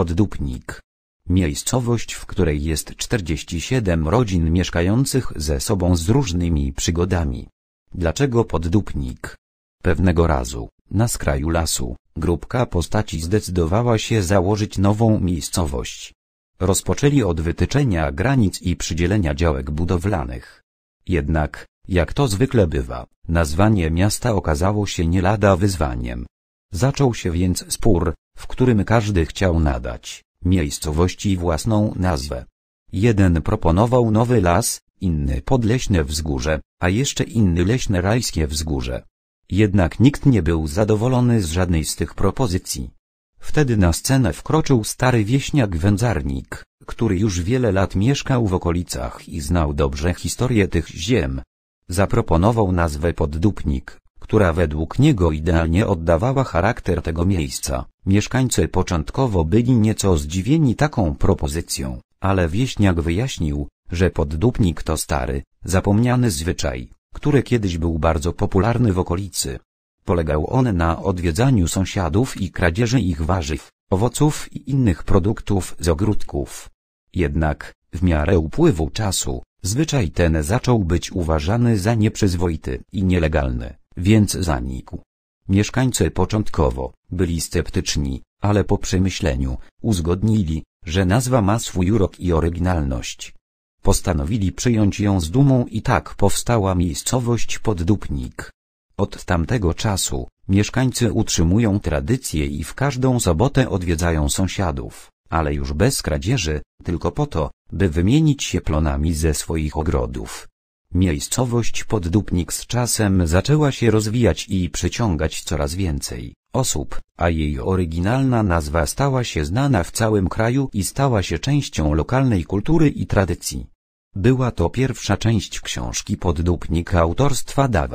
Poddupnik. Miejscowość, w której jest 47 rodzin mieszkających ze sobą z różnymi przygodami. Dlaczego poddupnik? Pewnego razu, na skraju lasu, grupka postaci zdecydowała się założyć nową miejscowość. Rozpoczęli od wytyczenia granic i przydzielenia działek budowlanych. Jednak, jak to zwykle bywa, nazwanie miasta okazało się nie lada wyzwaniem. Zaczął się więc spór, w którym każdy chciał nadać miejscowości własną nazwę. Jeden proponował nowy las, inny podleśne wzgórze, a jeszcze inny leśne rajskie wzgórze. Jednak nikt nie był zadowolony z żadnej z tych propozycji. Wtedy na scenę wkroczył stary wieśniak wędzarnik, który już wiele lat mieszkał w okolicach i znał dobrze historię tych ziem. Zaproponował nazwę Poddupnik, która według niego idealnie oddawała charakter tego miejsca. Mieszkańcy początkowo byli nieco zdziwieni taką propozycją, ale wieśniak wyjaśnił, że poddupnik to stary, zapomniany zwyczaj, który kiedyś był bardzo popularny w okolicy. Polegał on na odwiedzaniu sąsiadów i kradzieży ich warzyw, owoców i innych produktów z ogródków. Jednak, w miarę upływu czasu, Zwyczaj ten zaczął być uważany za nieprzyzwoity i nielegalny, więc zanikł. Mieszkańcy początkowo byli sceptyczni, ale po przemyśleniu uzgodnili, że nazwa ma swój urok i oryginalność. Postanowili przyjąć ją z dumą i tak powstała miejscowość Poddupnik. Od tamtego czasu mieszkańcy utrzymują tradycję i w każdą sobotę odwiedzają sąsiadów ale już bez kradzieży, tylko po to, by wymienić się plonami ze swoich ogrodów. Miejscowość Poddupnik z czasem zaczęła się rozwijać i przyciągać coraz więcej osób, a jej oryginalna nazwa stała się znana w całym kraju i stała się częścią lokalnej kultury i tradycji. Była to pierwsza część książki Poddupnik autorstwa Dawek.